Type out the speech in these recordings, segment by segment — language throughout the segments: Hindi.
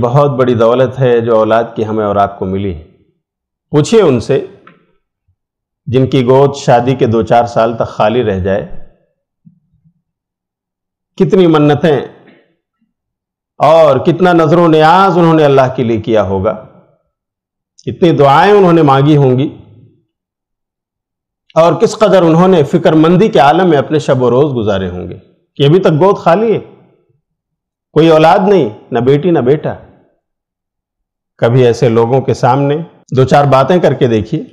बहुत बड़ी दौलत है जो औलाद की हमें और आपको मिली है पूछिए उनसे जिनकी गोद शादी के दो चार साल तक खाली रह जाए कितनी मन्नतें और कितना नजरों न्याज उन्होंने अल्लाह के लिए किया होगा कितनी दुआएं उन्होंने मांगी होंगी और किस कदर उन्होंने फिक्रमंदी के आलम में अपने शब रोज़ गुजारे होंगे कि अभी तक गोद खाली है कोई औलाद नहीं ना बेटी ना बेटा कभी ऐसे लोगों के सामने दो चार बातें करके देखिए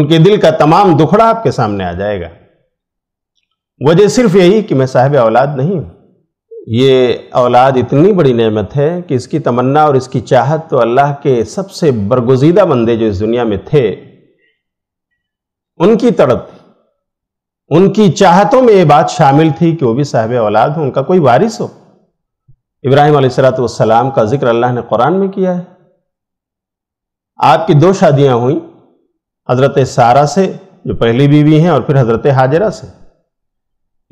उनके दिल का तमाम दुखड़ा आपके सामने आ जाएगा वजह सिर्फ यही कि मैं साहब औलाद नहीं हूं ये औलाद इतनी बड़ी नेमत है कि इसकी तमन्ना और इसकी चाहत तो अल्लाह के सबसे बरगुजीदा बंदे जो इस दुनिया में थे उनकी तड़प उनकी चाहतों में ये बात शामिल थी कि वो भी साहब औलाद हो उनका कोई वारिस हो इब्राहिम सलाम का जिक्र अल्लाह ने कुरान में किया है आपकी दो शादियां हुई हज़रत सारा से जो पहली बीवी हैं और फिर हज़रत हाजरा से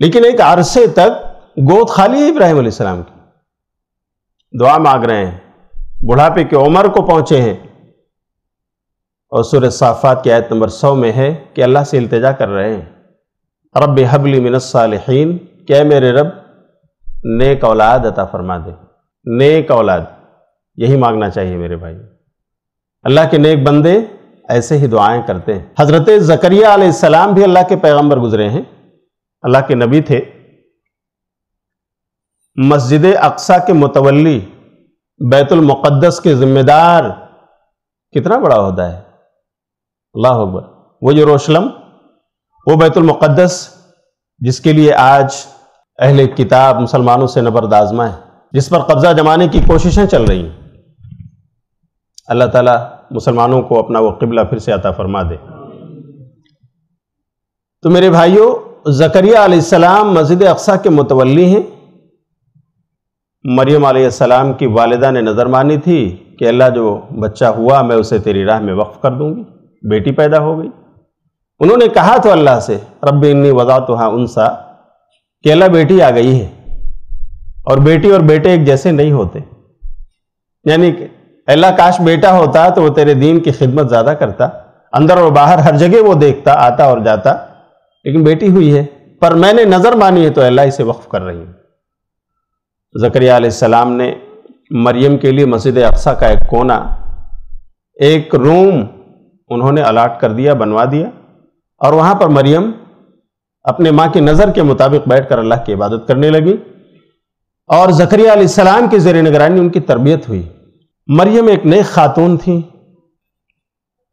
लेकिन एक अरसे तक गोद खाली है इब्राहिम सलाम की दुआ मांग रहे हैं बुढ़ापे की उम्र को पहुंचे हैं और सूर साफ़ात की आयत नंबर सौ में है कि अल्लाह से इल्तजा कर रहे हैं रब हबली मिनसालहीन क्या मेरे रब नेक औलाद अता फरमा दे नेक औलाद यही मांगना चाहिए मेरे भाई अल्लाह के नेक बंदे ऐसे ही दुआएं करते हैं हज़रत ज़करिया आसमाम भी अल्लाह के पैगम्बर गुजरे हैं अल्लाह के नबी थे मस्जिद अक्सा के मुतवली बैतुलमक़दस के ज़िम्मेदार कितना बड़ा होता है अल्लाह अकबर वो यरूशलम वो बैतुलमक़दस जिसके लिए आज अहले किताब मुसलमानों से आजमा है जिस पर कब्ज़ा जमाने की कोशिशें चल रही हैं अल्लाह ताला मुसलमानों को अपना वो किबला फिर से अता फरमा दे तो मेरे भाइयों जकरिया मस्जिद अक्सा के मुतवली हैं मरियम आसमाम की वालदा ने नज़र मानी थी कि अल्लाह जो बच्चा हुआ मैं उसे तेरी राह में वक्फ़ कर दूंगी बेटी पैदा हो गई उन्होंने कहा तो अल्लाह से रब इन्नी वज़ा तो हाँ उनसा कि अल्लाह बेटी आ गई है और बेटी और बेटे एक जैसे नहीं होते यानी अल्लाह काश बेटा होता तो वो तेरे दीन की खिदमत ज़्यादा करता अंदर और बाहर हर जगह वो देखता आता और जाता लेकिन बेटी हुई है पर मैंने नज़र मानी है तो अल्लाह इसे वक्फ़ कर रही हूँ जकरिया सलाम ने मरियम के लिए मस्जिद अक्सा का एक कोना एक रूम उन्होंने अलाट कर दिया बनवा दिया और वहाँ पर मरियम अपने माँ की नज़र के मुताबिक बैठ कर अल्लाह की इबादत करने लगी और जकरिया सलाम की जेर निगरानी उनकी तरबियत हुई मरियम एक नेक खातून थी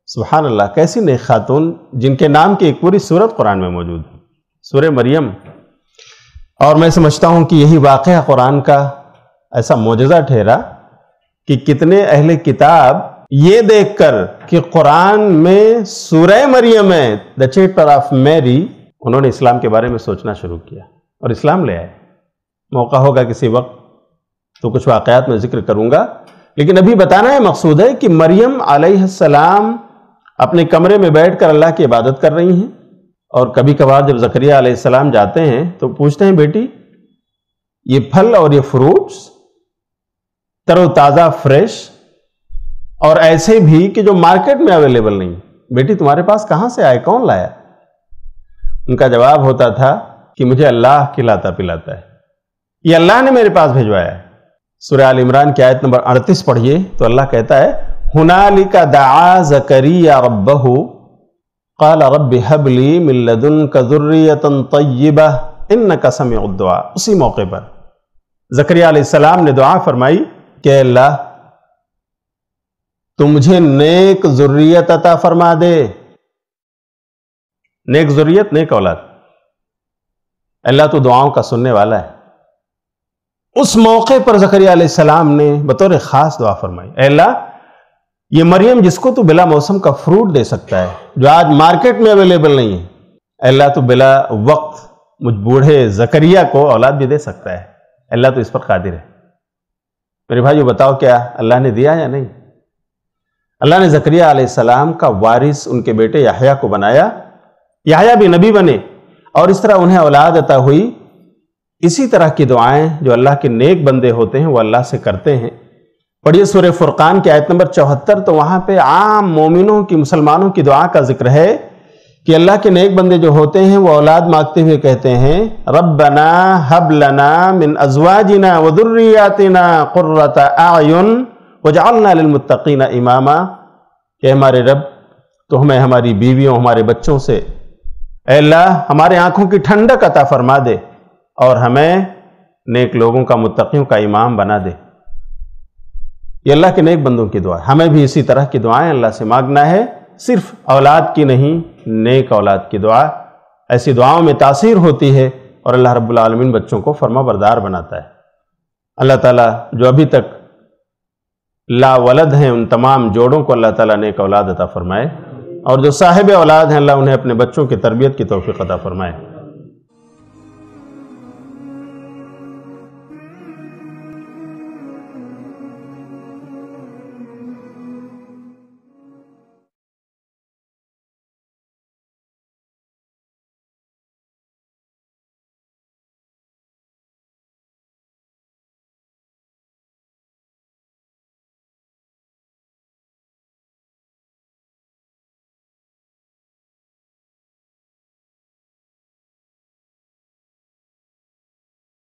सुबहान अल्लाह कैसी नेक खातून जिनके नाम की एक पूरी सूरत कुरान में मौजूद है सूर्य मरियम और मैं समझता हूँ कि यही वाक़ कुरान का ऐसा मोजा ठहरा कि कितने अहले किताब ये देखकर कि कुरान में सूर्य मरियम है द चेटर ऑफ मैरी उन्होंने इस्लाम के बारे में सोचना शुरू किया और इस्लाम ले आए मौका होगा किसी वक्त तो कुछ वाकयात में जिक्र करूँगा लेकिन अभी बताना है मकसूद है कि मरियम आलम अपने कमरे में बैठ कर अल्लाह की इबादत कर रही हैं और कभी कभार जब जकरिया आलाम जाते हैं तो पूछते हैं बेटी ये फल और ये फ्रूट्स तरोताज़ा फ्रेश और ऐसे भी कि जो मार्केट में अवेलेबल नहीं बेटी तुम्हारे पास कहाँ से आए कौन लाया उनका जवाब होता था कि मुझे अल्लाह खिलाता पिलाता है ये अल्लाह ने मेरे पास भिजवाया है सूर्य इमरान की आयत नंबर अड़तीस पढ़िए तो अल्लाह कहता है का दा जकरिया रब्बहू لي من हबली ذرية طيبة तय्यबा इन कसम اسی उसी मौके पर علیہ السلام ने दुआ फरमाई کہ اللہ تو मुझे नेक ذریت عطا फरमा दे नेक ذریت नेक اولاد اللہ तो दुआओं का सुनने वाला है उस मौके पर जकरिया सलाम ने बतौर ख़ास दुआ फरमाई अल्लाह ये मरियम जिसको तो बिला मौसम का फ्रूट दे सकता है जो आज मार्केट में अवेलेबल नहीं है अल्लाह तो बिला वक्त मुझ बूढ़े जकरिया को औलाद भी दे सकता है अल्लाह तो इस पर कादिर है मेरे भाई बताओ क्या अल्लाह ने दिया या नहीं अल्लाह ने जकरिया सलाम का वारिस उनके बेटे याहया को बनाया याहया भी नबी बने और इस तरह उन्हें औलाद अता हुई इसी तरह की दुआएं जो अल्लाह के नेक बंदे होते हैं वो अल्लाह से करते हैं पढ़िए सूर्य फुरकान की आयत नंबर चौहत्तर तो वहां पे आम मोमिनों की मुसलमानों की दुआ का जिक्र है कि अल्लाह के नेक बंदे जो होते हैं वो औलाद मांगते हुए कहते हैं रबना हबलना मिन अजवाजिना वदुर्रियातिना क़ुर्रत आयुन वजालना इमामा के हमारे रब तो हमें हमारी बीवियों हमारे बच्चों से अल्लाह हमारे आंखों की ठंडक अता फरमा दे और हमें नेक लोगों का मुतक़ियों का इमाम बना दे ये अल्लाह के नेक बंदों की दुआ हमें भी इसी तरह की दुआएं अल्लाह से मांगना है सिर्फ औलाद की नहीं नेक औलाद की दुआ ऐसी दुआओं में तासीर होती है और अल्लाह रब्लमिन बच्चों को फर्मा बरदार बनाता है अल्लाह ताला जो अभी तक ला वलद हैं उन तमाम जोड़ों को अल्लाह ताला नेक औलाद अता फ़रमाए और जो साहिब औलाद हैं अल्लाह उन्हें अपने बच्चों की तरबियत की तोफ़ी अता फ़रमाए